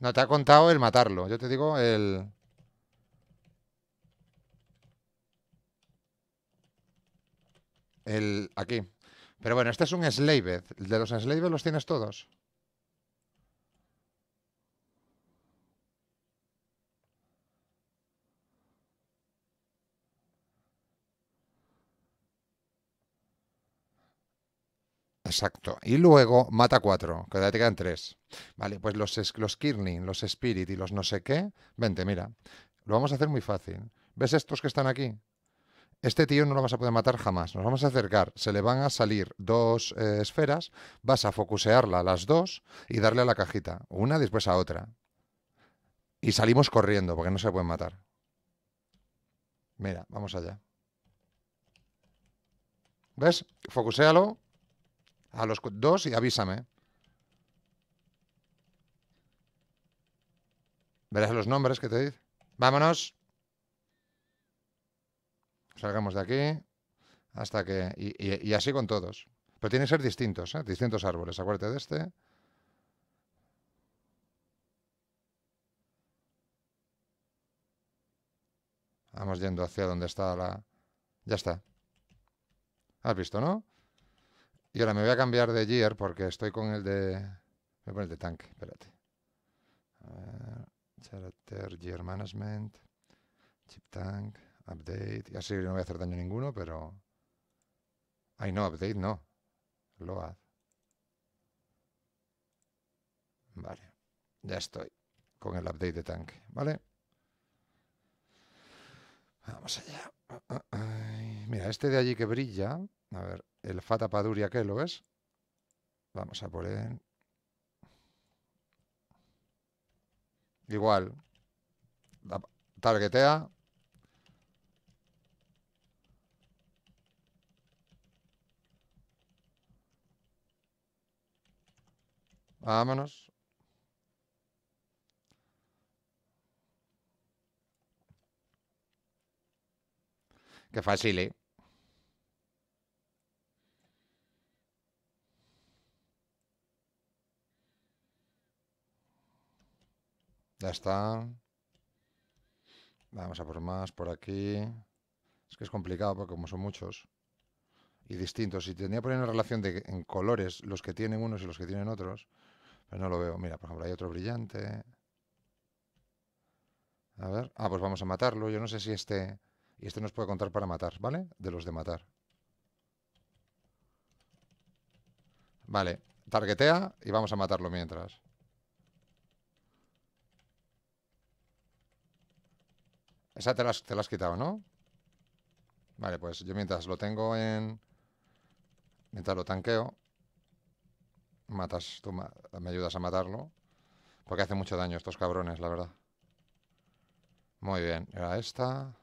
No, te ha contado el matarlo. Yo te digo el... El... Aquí. Pero bueno, este es un Slave. ¿De los Slave los tienes todos? Exacto. Y luego mata cuatro, que te quedan tres. Vale, pues los, los los Spirit y los no sé qué, vente, mira. Lo vamos a hacer muy fácil. ¿Ves estos que están aquí? Este tío no lo vas a poder matar jamás. Nos vamos a acercar. Se le van a salir dos eh, esferas. Vas a focusearla a las dos y darle a la cajita. Una después a otra. Y salimos corriendo porque no se pueden matar. Mira, vamos allá. ¿Ves? Focuséalo. A los dos y avísame. Verás los nombres que te dice. Vámonos. Salgamos de aquí. Hasta que. Y, así con todos. Pero tienen que ser distintos, ¿eh? distintos árboles. Acuérdate de este. Vamos yendo hacia donde está la. Ya está. ¿Has visto, no? Y ahora me voy a cambiar de gear porque estoy con el de... Voy a poner el de tanque, espérate. character Gear Management, Chip Tank, Update. Y así no voy a hacer daño ninguno, pero... Ay, no, Update no. Load. Vale, ya estoy con el update de tanque, ¿vale? Vamos allá. Ah, ah, Mira, este de allí que brilla, a ver, el Fata Paduria que ¿lo ves? Vamos a poner... Igual. Targetea. Vámonos. Qué fácil, ¿eh? Ya está. Vamos a por más por aquí. Es que es complicado porque como son muchos y distintos, si tenía que poner una relación de, en colores los que tienen unos y los que tienen otros, pero pues no lo veo. Mira, por ejemplo, hay otro brillante. A ver. Ah, pues vamos a matarlo. Yo no sé si este... Y este nos puede contar para matar, ¿vale? De los de matar. Vale. Targetea y vamos a matarlo mientras. Esa te la, has, te has quitado, ¿no? Vale, pues yo mientras lo tengo en... Mientras lo tanqueo, matas, tú me ayudas a matarlo. Porque hace mucho daño estos cabrones, la verdad. Muy bien, era esta.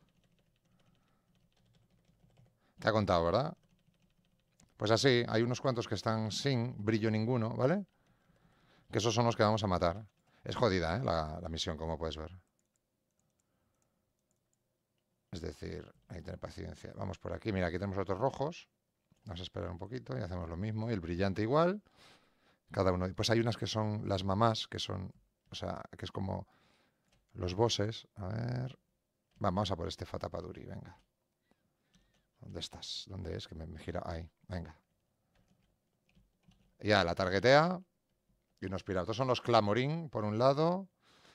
Te ha contado, ¿verdad? Pues así, hay unos cuantos que están sin brillo ninguno, ¿vale? Que esos son los que vamos a matar. Es jodida, ¿eh? la misión, como puedes ver. Es decir, hay que tener paciencia. Vamos por aquí. Mira, aquí tenemos otros rojos. Vamos a esperar un poquito y hacemos lo mismo. Y el brillante igual. Cada uno. Pues hay unas que son las mamás, que son. O sea, que es como los bosses. A ver. Vamos a por este Fatapaduri, venga. ¿Dónde estás? ¿Dónde es? Que me, gira. Ahí, venga. Ya, la targetea. Y unos piratas. Son los Clamorín, por un lado.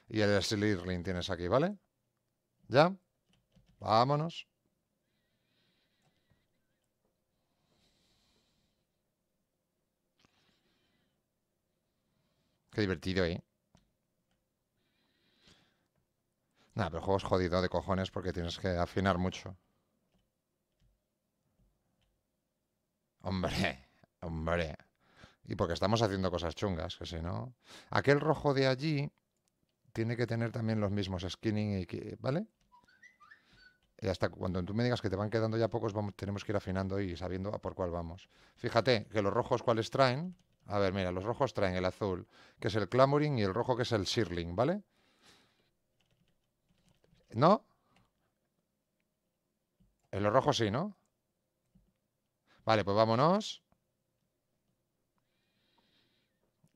Y el Slirling tienes aquí, ¿vale? ¿Ya? Vámonos. Qué divertido, ¿eh? Nada, pero el juego es jodido de cojones porque tienes que afinar mucho. Hombre, hombre. Y porque estamos haciendo cosas chungas, que si no... Aquel rojo de allí tiene que tener también los mismos skinning y... que... ¿Vale? Y hasta cuando tú me digas que te van quedando ya pocos, vamos, tenemos que ir afinando y sabiendo a por cuál vamos. Fíjate que los rojos cuáles traen. A ver, mira, los rojos traen el azul, que es el clamoring, y el rojo, que es el shirling, ¿vale? ¿No? En los rojos sí, ¿no? Vale, pues vámonos.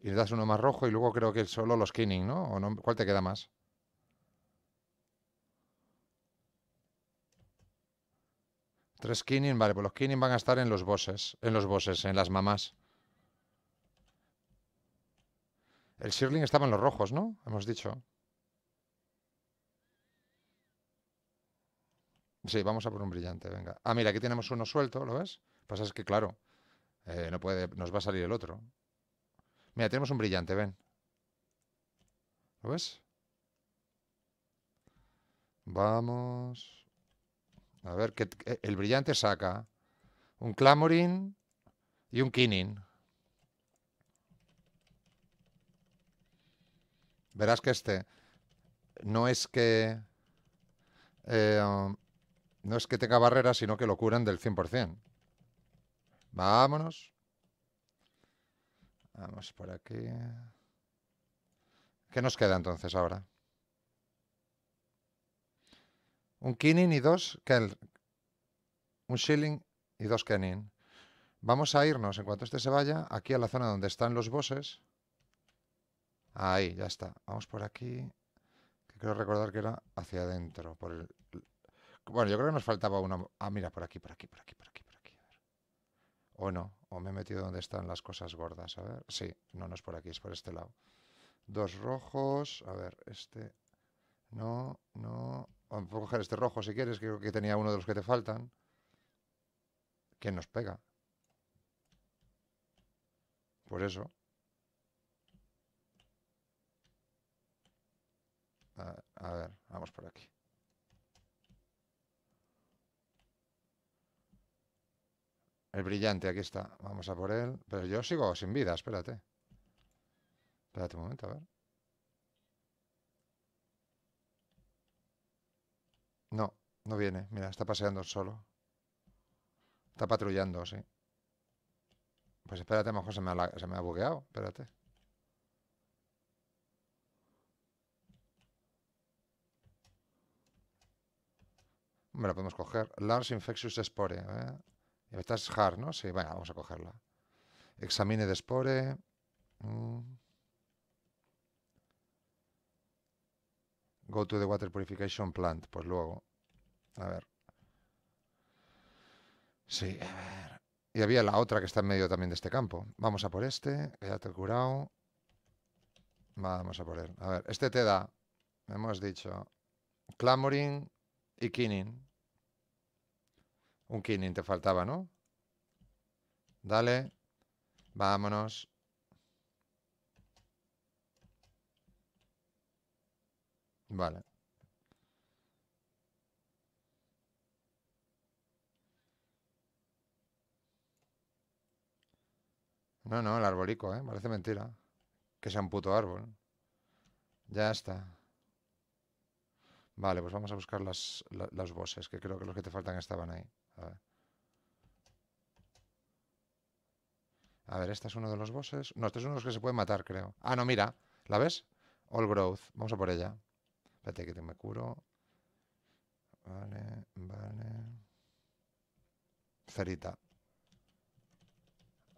Y le das uno más rojo y luego creo que solo los skinning, ¿no? ¿O no? ¿Cuál te queda más? Tres Kinin vale, pues los Kinin van a estar en los bosses, en los bosses, en las mamás. El Shirling estaba en los rojos, ¿no? Hemos dicho. Sí, vamos a por un brillante, venga. Ah, mira, aquí tenemos uno suelto, ¿lo ves? Pasa es que, claro, eh, no puede, nos va a salir el otro. Mira, tenemos un brillante, ven. ¿Lo ves? Vamos. A ver, que eh, el brillante saca un clamorín y un kinning. Verás que este no es que eh, um, no es que tenga barreras, sino que lo curan del 100%. Vámonos. Vamos por aquí. ¿Qué nos queda entonces ahora? Un kinin y dos kel. Un shilling y dos kenin. Vamos a irnos, en cuanto este se vaya, aquí a la zona donde están los bosses. Ahí, ya está. Vamos por aquí. Quiero creo recordar que era hacia adentro. Por Bueno, yo creo que nos faltaba uno. Ah, mira, por aquí, por aquí, por aquí, por aquí, por aquí. O no, o me he metido donde están las cosas gordas. A ver, sí, no, no es por aquí, es por este lado. Dos rojos. A ver, este... No, no, puedo coger este rojo si quieres, que creo que tenía uno de los que te faltan. ¿Quién nos pega. Por pues eso. a ver, vamos por aquí. El brillante, aquí está. Vamos a por él. Pero yo sigo sin vida, espérate. Espérate un momento, a ver. No, no viene. Mira, está paseando solo. Está patrullando, sí. Pues espérate, a lo mejor se me ha, bugueado. Espérate. Me la podemos coger. Large Infectious Spore. ¿eh? Esta es hard, ¿no? Sí, bueno, vamos a cogerla. Examine de Spore. Mm. Go to the Water Purification Plant, pues luego. A ver. Sí, a ver. Y había la otra que está en medio también de este campo. Vamos a por este, ya te he curado. Vamos a por él. A ver, este te da, hemos dicho, Clamoring y Kinning. Un Kinning te faltaba, ¿no? Dale. Vámonos. Vale. No, no, el arbolico, ¿eh? Parece mentira. Que sea un puto árbol. Ya está. Vale, pues vamos a buscar las, las, que creo que los que te faltan estaban ahí. A ver. A ver, ¿este es uno de los bosses? No, este es uno de los que se pueden matar, creo. Ah, no, mira. ¿La ves? All Growth. Vamos a por ella. Espérate que te me curo. Vale, vale. Cerita.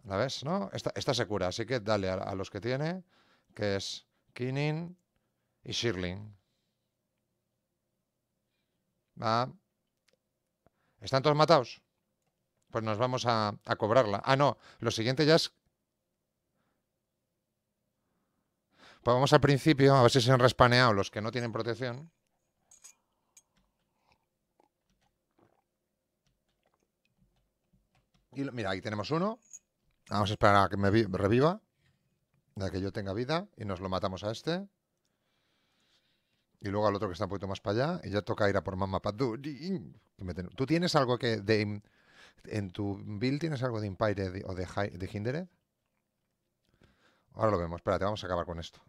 ¿La ves, no? Esta, se cura, así que dale a, los que tiene, que es Kinin y Shirling. Va. ¿Están todos matados? Pues nos vamos a, a cobrarla. Ah, no, lo siguiente ya es Pues vamos al principio, a ver si se han respaneado los que no tienen protección. Y mira, ahí tenemos uno. Vamos a esperar a que me reviva. A que yo tenga vida. Y nos lo matamos a este. Y luego al otro que está un poquito más para allá. Y ya toca ir a por Mamma para. ¿Tú tienes algo que de, en tu build tienes algo de Impire o de, de Hindered? Ahora lo vemos. Espérate, vamos a acabar con esto.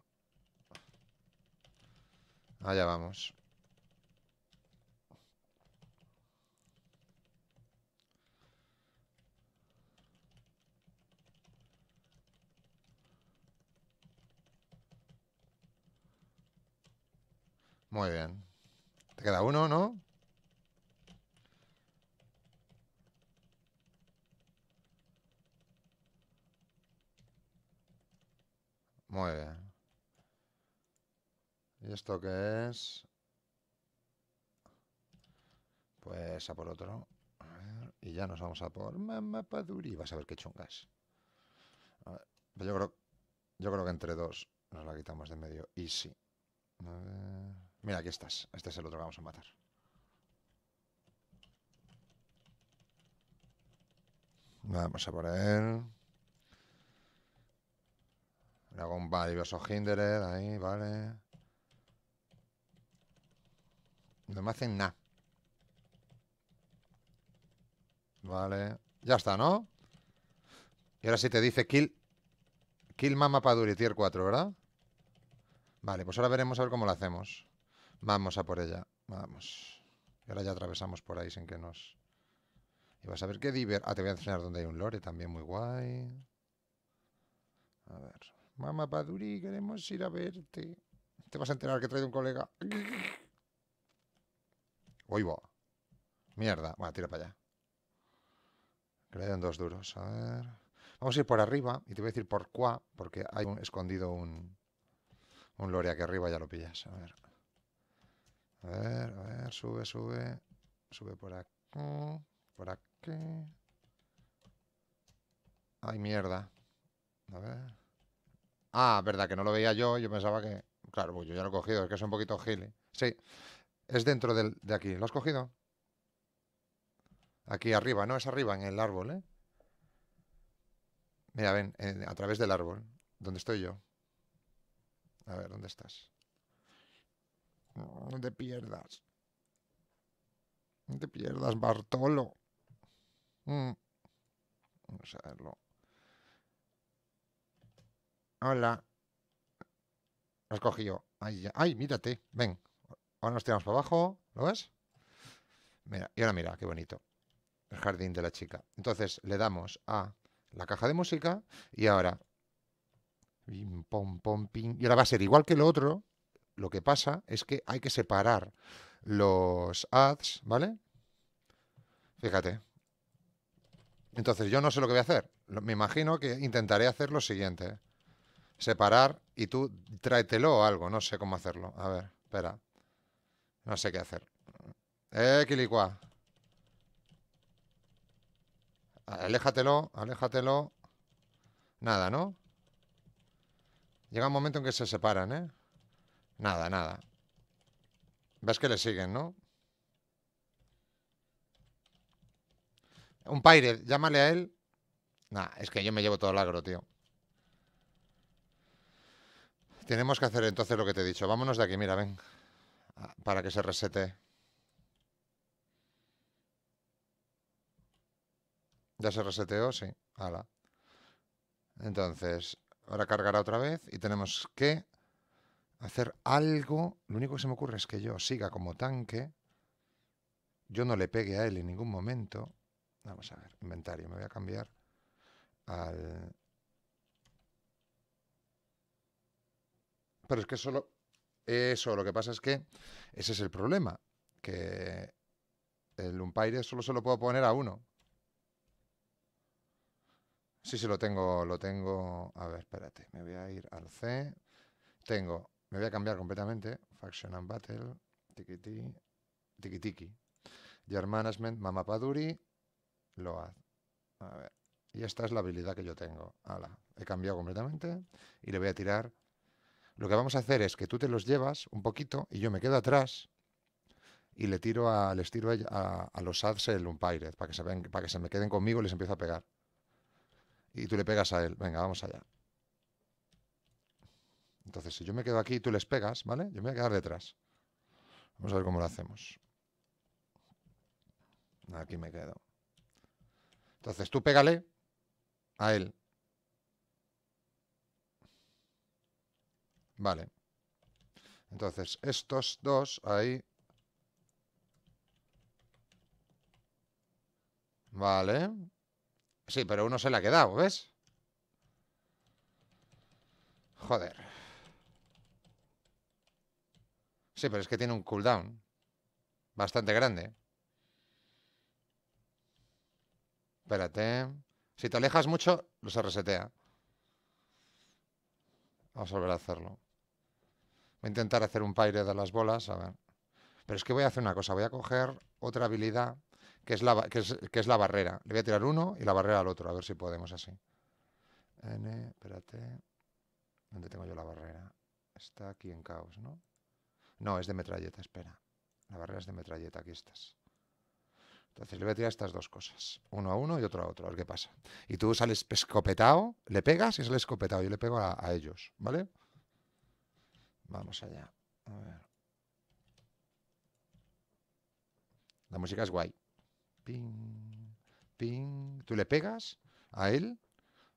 Allá vamos. Muy bien. Te queda uno, ¿no? esto qué es? Pues a por otro. y ya nos vamos a por Mamapaduri. Vas a ver qué chungas. Pues yo creo, yo creo que entre dos nos la quitamos de medio. Y sí. Mira, aquí estás. Este es el otro que vamos a matar. Vamos a por él. Dragon Ball y Hindered, ahí, vale. No me hacen nada. Vale. Ya está, ¿no? Y ahora sí te dice kill... Kill Mama Paduri, tier 4, ¿verdad? Vale, pues ahora veremos a ver cómo lo hacemos. Vamos a por ella. Vamos. Y ahora ya atravesamos por ahí sin que nos... Y vas a ver qué diver... Ah, te voy a enseñar dónde hay un lore también muy guay. A ver. Mama Paduri, queremos ir a verte. Te vas a enterar que trae un colega. Uy, va. Mierda. Bueno, tira para allá. Que le dos duros. A ver. Vamos a ir por arriba y te voy a decir por cuá, porque hay un, escondido un, un lore aquí arriba, ya lo pillas. A ver. A ver, a ver, sube, sube. Sube por aquí. Por aquí. Ay, mierda. A ver. Ah, verdad, que no lo veía yo. Yo pensaba que. Claro, pues yo ya lo he cogido, es que es un poquito gili. ¿eh? Sí. Es dentro de aquí. ¿Lo has cogido? Aquí arriba, no, es arriba, en el árbol, ¿eh? Mira, ven, a través del árbol, ¿Dónde estoy yo. A ver, ¿dónde estás? No te pierdas. No te pierdas, Bartolo. Mm. Vamos a verlo. Hola. Lo has cogido. Ay, ay, mírate. Ven. Ahora nos tiramos para abajo, ¿lo ves? Mira, y ahora mira, qué bonito. El jardín de la chica. Entonces le damos a la caja de música y ahora... Pim, pom, pom, Y ahora va a ser igual que lo otro. Lo que pasa es que hay que separar los ads, ¿vale? Fíjate. Entonces yo no sé lo que voy a hacer. Me imagino que intentaré hacer lo siguiente. Separar y tú tráetelo o algo. No sé cómo hacerlo. A ver, espera. No sé qué hacer. Eh, Kiliqua. Aléjatelo, aléjatelo. Nada, ¿no? Llega un momento en que se separan, ¿eh? Nada, nada. Ves que le siguen, ¿no? Un Pyre, llámale a él. Nah, es que yo me llevo todo el agro, tío. Tenemos que hacer entonces lo que te he dicho. Vámonos de aquí, mira, ven para que se resete. Ya se reseteó, sí. ¡Hala! Entonces, ahora cargará otra vez y tenemos que hacer algo. Lo único que se me ocurre es que yo siga como tanque. Yo no le pegue a él en ningún momento. Vamos a ver, inventario. Me voy a cambiar al... Pero es que solo eso, lo que pasa es que ese es el problema, que el umpire solo se lo puedo poner a uno. Sí, sí, lo tengo, lo tengo. A ver, espérate, me voy a ir al C. Tengo, me voy a cambiar completamente. Faction and Battle, tikiti tiki tiki. Management, Mamapaduri, Load. A ver, y esta es la habilidad que yo tengo. he cambiado completamente y le voy a tirar lo que vamos a hacer es que tú te los llevas un poquito y yo me quedo atrás y le tiro les tiro a, los ads el umpire para que, se ven, para que se me queden conmigo y les empiezo a pegar. Y tú le pegas a él. Venga, vamos allá. Entonces, si yo me quedo aquí y tú les pegas, ¿vale? Yo me voy a quedar detrás. Vamos a ver cómo lo hacemos. Aquí me quedo. Entonces, tú pégale a él. Vale. Entonces, estos dos ahí... Vale. Sí, pero uno se le ha quedado, ¿ves? Joder. Sí, pero es que tiene un cooldown. Bastante grande. Espérate. Si te alejas mucho, se resetea. Vamos a volver a hacerlo. Voy a intentar hacer un paire de las bolas, a ver. Pero es que voy a hacer una cosa, voy a coger otra habilidad que es la, es, la barrera. Le voy a tirar uno y la barrera al otro, a ver si podemos así. N, espérate. ¿Dónde tengo yo la barrera? Está aquí en caos, ¿no? No, es de metralleta, espera. La barrera es de metralleta, aquí estás. Entonces le voy a tirar estas dos cosas, uno a uno y otro a otro, a ver qué pasa. Y tú sales escopetado, le pegas y sales escopetado, yo le pego a ellos, ¿vale? Vamos allá. La música es guay. Ping, ping. Tú le pegas a él,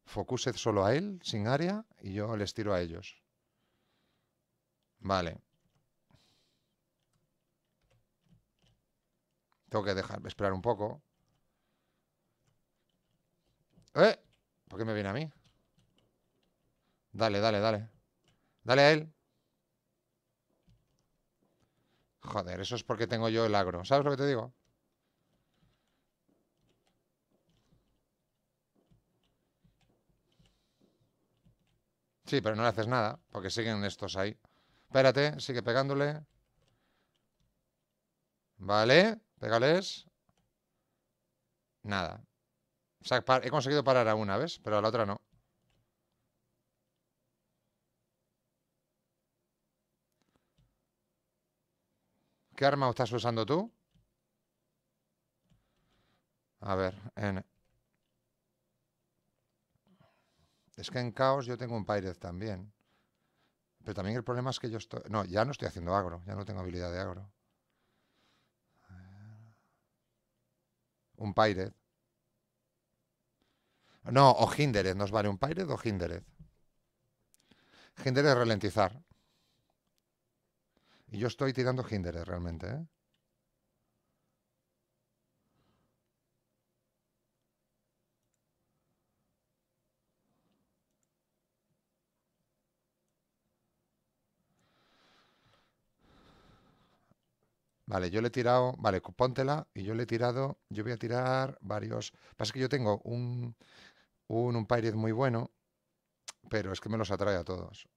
focused solo a él, sin área, y yo les tiro a ellos. Vale. Tengo que dejar, esperar un poco. ¿Eh? ¿Por qué me viene a mí? Dale, dale, dale. Dale a él. Joder, eso es porque tengo yo el agro. ¿Sabes lo que te digo? Sí, pero no le haces nada, porque siguen estos ahí. Espérate, sigue pegándole. Vale, pégales. Nada. O sea, he conseguido parar a una, ¿ves? Pero a la otra no. ¿Qué arma estás usando tú? A ver, Es que en caos yo tengo un Pyred también. Pero también el problema es que yo estoy... No, ya no estoy haciendo agro, ya no tengo habilidad de agro. Un Pirate. No, o Hindered, ¿nos vale un Pirate o Hindered? Hindered es ralentizar. Y yo estoy tirando hinders eh, realmente, ¿eh? Vale, yo le he tirado, vale, póntela y yo le he tirado, yo voy a tirar varios. Pasa que yo tengo un, un, un muy bueno, pero es que me los atrae a todos.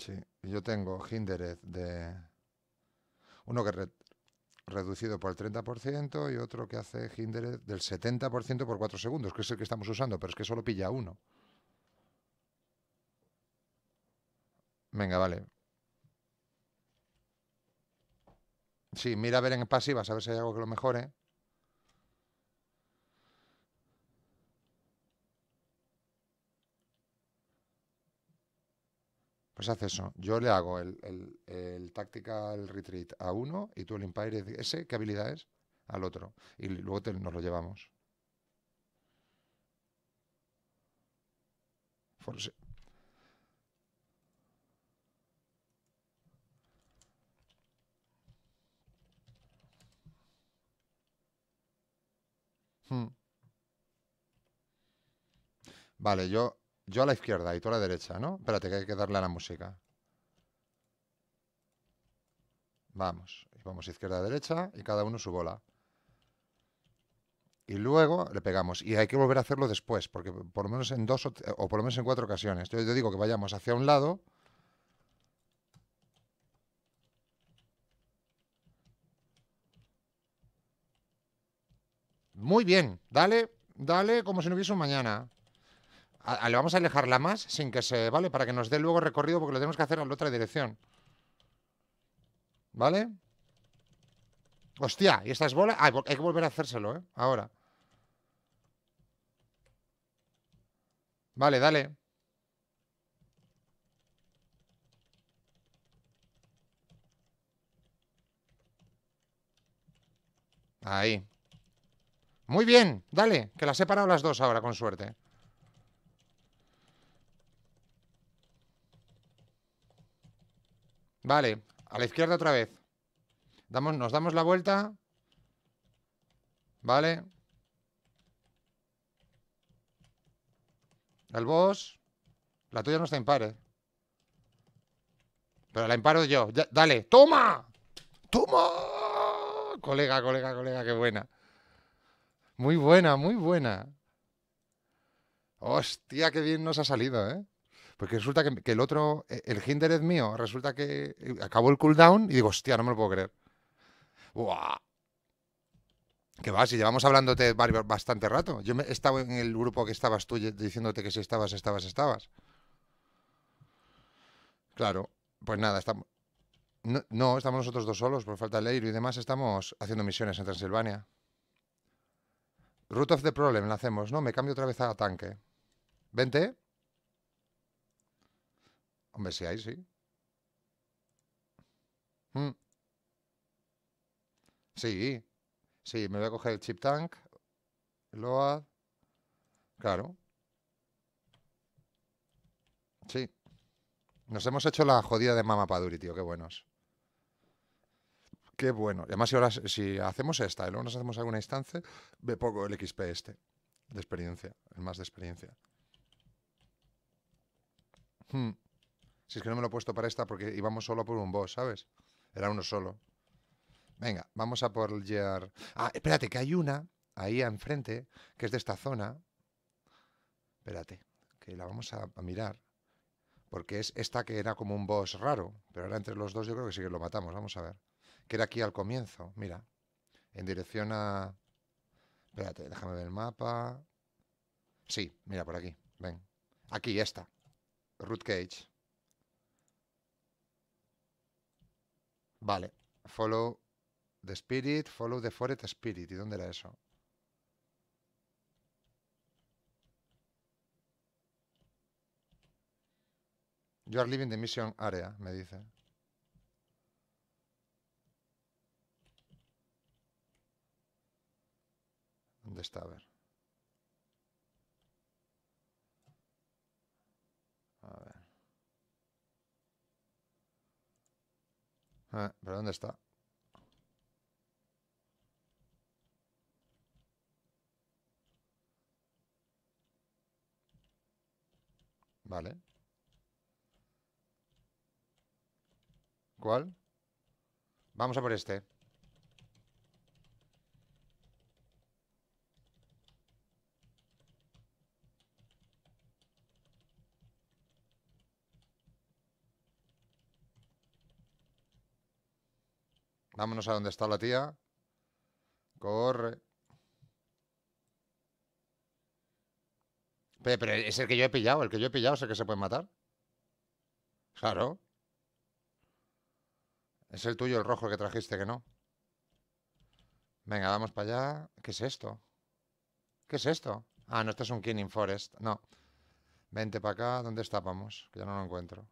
Sí, yo tengo Hindereth de... Uno que es reducido por el 30% y otro que hace Hindered del 70% por 4 segundos, que es el que estamos usando, pero es que solo pilla uno. Venga, vale. Sí, mira a ver en pasivas, a ver si hay algo que lo mejore. Pues hace eso. Yo le hago el, el, el Tactical Retreat a uno y tú el Empire ese, ¿qué habilidades Al otro. Y luego nos lo llevamos. Hmm. Vale, yo yo a la izquierda y tú a la derecha, ¿no? Espérate, que hay que darle a la música. Vamos. vamos izquierda a derecha y cada uno su bola. Y luego le pegamos. Y hay que volver a hacerlo después, porque por lo menos en dos o, por lo menos en cuatro ocasiones. Yo, te digo que vayamos hacia un lado. Muy bien. Dale, dale como si no hubiese un mañana vamos a alejarla más sin que se, ¿vale? Para que nos dé luego recorrido porque lo tenemos que hacer en la otra dirección. ¿Vale? Hostia, ¿y estas bolas? bola? Ah, hay que volver a hacérselo, ¿eh? Ahora. Vale, dale. Ahí. Muy bien, dale, que las he parado las dos ahora, con suerte. Vale, a la izquierda otra vez. Damos, nos damos la vuelta. Vale. El boss. La tuya no está empare. Eh. Pero la emparo yo. dale, toma. ¡Toma! Colega, colega, colega, qué buena. Muy buena, muy buena. Hostia, qué bien nos ha salido, ¿eh? Porque resulta que, el otro, e, el Hinder es mío, resulta que eh, acabó el cooldown y digo, hostia, no me lo puedo creer. ¡Buah! Que va, si llevamos hablándote bastante rato. Yo estaba en el grupo que estabas tú diciéndote que si estabas, estabas, estabas. Claro, pues nada, estamos. No, no, estamos nosotros dos solos, por falta de leer y demás, estamos haciendo misiones en Transilvania. Root of the Problem la hacemos, ¿no? Me cambio otra vez a tanque. Vente. Hombre, si hay, sí. Mm. Sí. Sí, me voy a coger el chip tank. Load. Claro. Sí. Nos hemos hecho la jodida de Mama Paduri, tío. Qué buenos. Qué bueno. Y además, si, ahora, si hacemos esta y luego nos hacemos alguna instancia, ve poco el XP este. De experiencia. El más de experiencia. Hmm. Si es que no me lo he puesto para esta porque íbamos solo por un boss, ¿sabes? Era uno solo. Venga, vamos a por Gear. Ah, espérate, que hay una ahí enfrente, que es de esta zona. Espérate, que la vamos a, mirar. Porque es esta que era como un boss raro. Pero ahora entre los dos yo creo que sí que lo matamos. Vamos a ver. Que era aquí al comienzo, mira. En dirección a... Espérate, déjame ver el mapa. Sí, mira por aquí. Ven. Aquí, esta. Root Cage. Vale. Follow the spirit, follow the forest spirit. ¿Y dónde era eso? You are leaving the mission area, me dice. ¿Dónde está? A ver. Ah, ¿Pero dónde está? Vale. ¿Cuál? Vamos a por este. Vámonos a donde está la tía. Corre. Pero, es el que yo he pillado, el que yo he pillado es que se puede matar. Claro. Es el tuyo, el rojo, que trajiste, que no. Venga, vamos para allá. ¿Qué es esto? ¿Qué es esto? Ah, no, esto es un Killing Forest. No. Vente para acá. ¿Dónde estábamos? Que ya no lo encuentro.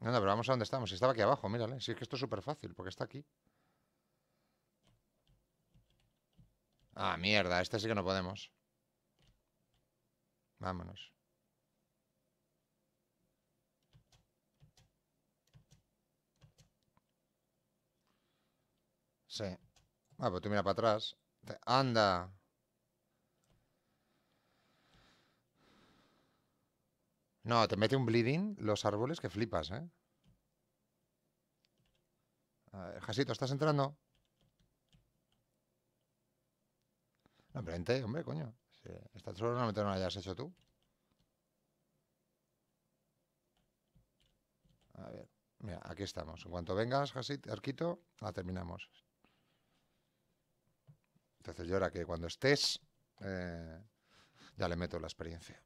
No, no, pero vamos a dónde estamos. Estaba aquí abajo, mírale. Si es que esto es súper fácil, porque está aquí. Ah, mierda, este sí que no podemos. Vámonos. Sí. Ah, pues tú mira para atrás. Anda. No, te mete un bleeding los árboles que flipas, ¿eh? A Jasito, ¿estás entrando? No, pero hombre, coño. Estás esta solo no la hayas hecho tú. A ver, mira, aquí estamos. En cuanto vengas, Jasito, Arquito, la terminamos. Entonces, yo ahora que cuando estés, eh, ya le meto la experiencia.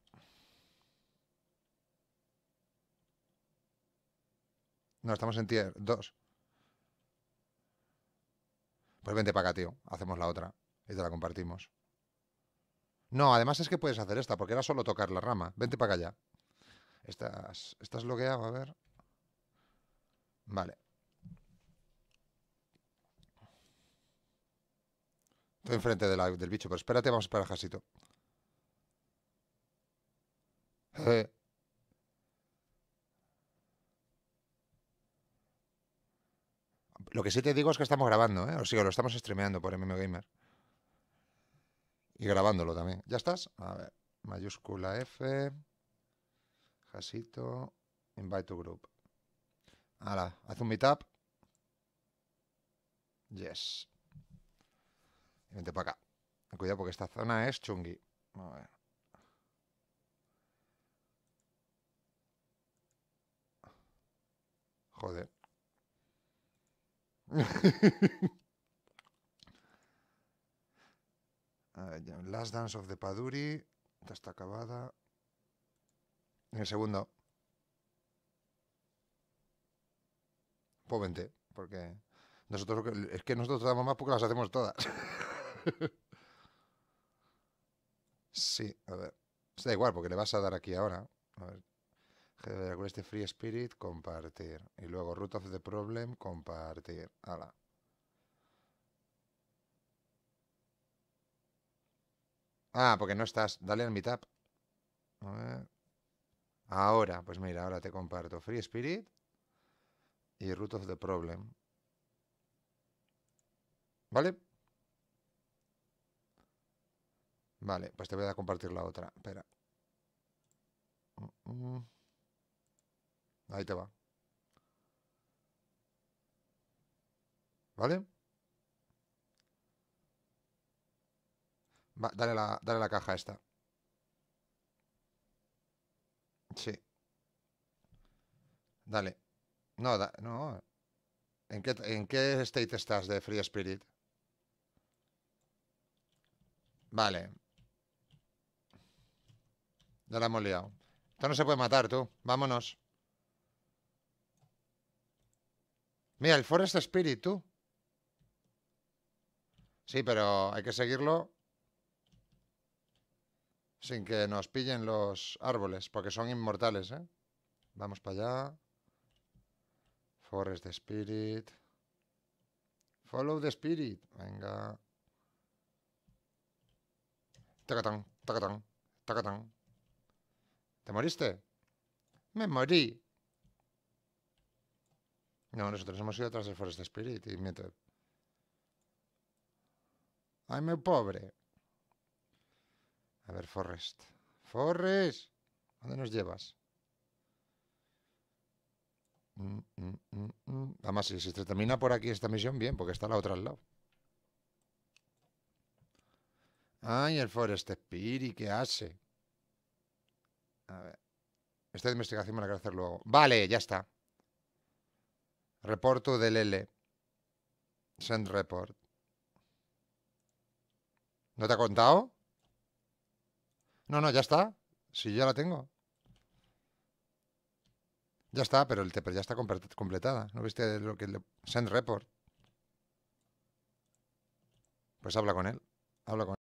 No, estamos en tier 2. Pues vente para acá, tío. Hacemos la otra y te la compartimos. No, además es que puedes hacer esta, porque era solo tocar la rama. Vente para acá ya. Estás, que hago. a ver. Vale. Estoy enfrente del bicho, pero espérate, vamos para el jasito. Eh. Lo que sí te digo es que estamos grabando, ¿eh? O lo estamos streameando por MMO Gamer. Y grabándolo también. ¿Ya estás? A ver. Mayúscula F. Jasito. Invite to group. Hala, haz un meetup. Yes. Y vente para acá. Cuidado porque esta zona es chungi. A Joder. Ah, Last Dance of the Paduri. Esta está acabada. En El segundo. Pues porque nosotros es que nosotros damos más porque las hacemos todas. sí, a ver. Está igual, porque le vas a dar aquí ahora. A ver con este Free Spirit, compartir. Y luego Root of the Problem, compartir. ¡Hala! Ah, porque no estás. Dale al Meetup. A ver. Ahora, pues mira, ahora te comparto Free Spirit y Root of the Problem. ¿Vale? Vale, pues te voy a compartir la otra. Espera. Mm, mm. Ahí te va. ¿Vale? Va, dale, la, dale la caja a esta. Sí. Dale. No, da, no. ¿En qué, ¿En qué state estás de Free Spirit? Vale. Ya la hemos liado. Esto no se puede matar, tú. Vámonos. Mira, el Forest Spirit, tú. Sí, pero hay que seguirlo sin que nos pillen los árboles, porque son inmortales, ¿eh? Vamos para allá. Forest Spirit. Follow the Spirit. Venga. Tacatán, tacatán, tacatán. ¿Te moriste? Me morí. No, nosotros hemos ido tras el Forest Spirit y mientras... ¡Ay, me pobre! A ver, Forest... ¡Forrest! ¿Dónde nos llevas? Mm, mm, mm, Además, si se termina por aquí esta misión, bien, porque está la otra al lado. ¡Ay, el Forest Spirit! ¿Qué hace? A ver. Esta investigación me la quiero hacer luego. Vale, ya está. Reporto del L. Send report. ¿No te ha contado? No, no, ya está. Sí, ya la tengo. Ya está, pero, el, pero ya está completada. ¿No viste lo que le... Send report. Pues habla con él. Habla con él.